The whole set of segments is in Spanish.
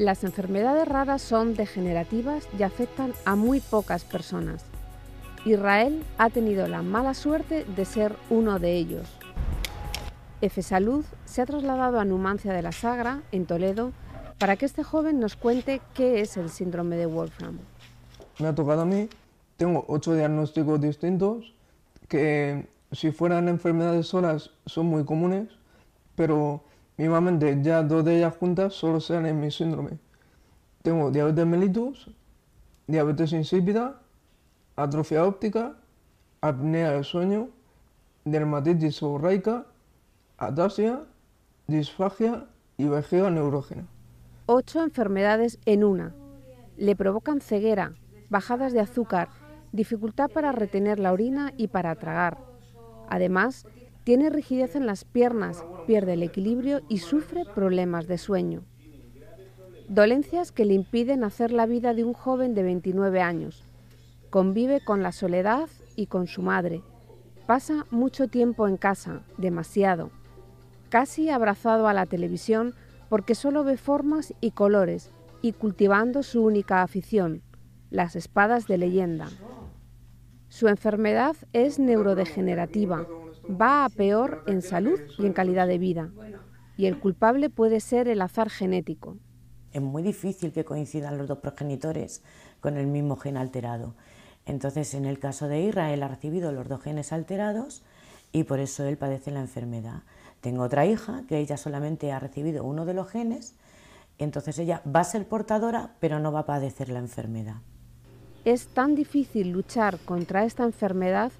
Las enfermedades raras son degenerativas y afectan a muy pocas personas. Israel ha tenido la mala suerte de ser uno de ellos. Efe Salud se ha trasladado a Numancia de la Sagra, en Toledo, para que este joven nos cuente qué es el síndrome de Wolfram. Me ha tocado a mí, tengo ocho diagnósticos distintos, que si fueran enfermedades solas son muy comunes, pero Mismamente, ya dos de ellas juntas solo sean en mi síndrome. Tengo diabetes mellitus, diabetes insípida, atrofia óptica, apnea del sueño, dermatitis seborreica, ...atasia... disfagia y vejiga neurógena. Ocho enfermedades en una. Le provocan ceguera, bajadas de azúcar, dificultad para retener la orina y para tragar. Además, tiene rigidez en las piernas, pierde el equilibrio y sufre problemas de sueño. Dolencias que le impiden hacer la vida de un joven de 29 años. Convive con la soledad y con su madre. Pasa mucho tiempo en casa, demasiado. Casi abrazado a la televisión porque solo ve formas y colores y cultivando su única afición, las espadas de leyenda. Su enfermedad es neurodegenerativa va a peor en salud y en calidad de vida. Y el culpable puede ser el azar genético. Es muy difícil que coincidan los dos progenitores con el mismo gen alterado. Entonces, en el caso de él ha recibido los dos genes alterados y por eso él padece la enfermedad. Tengo otra hija que ella solamente ha recibido uno de los genes, entonces ella va a ser portadora, pero no va a padecer la enfermedad. Es tan difícil luchar contra esta enfermedad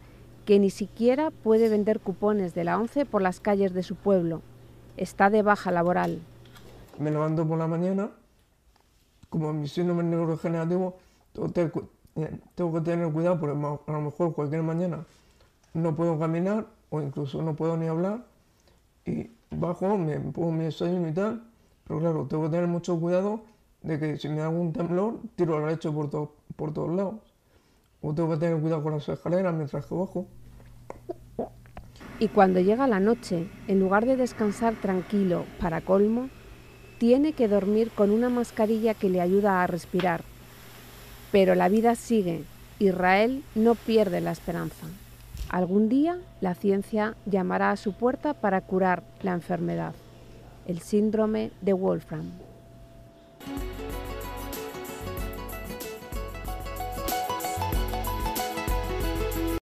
que ni siquiera puede vender cupones de la 11 por las calles de su pueblo. Está de baja laboral. Me levanto por la mañana, como mi síndrome neurodegenerativo, tengo que eh, tener cuidado porque a lo mejor cualquier mañana no puedo caminar o incluso no puedo ni hablar y bajo, me pongo mi desayuno y tal, pero claro, tengo que tener mucho cuidado de que si me hago un temblor, tiro al lecho por, por todos lados. O tengo que tener cuidado con las escaleras mientras que bajo. Y cuando llega la noche, en lugar de descansar tranquilo, para colmo, tiene que dormir con una mascarilla que le ayuda a respirar. Pero la vida sigue. Israel no pierde la esperanza. Algún día la ciencia llamará a su puerta para curar la enfermedad, el síndrome de Wolfram.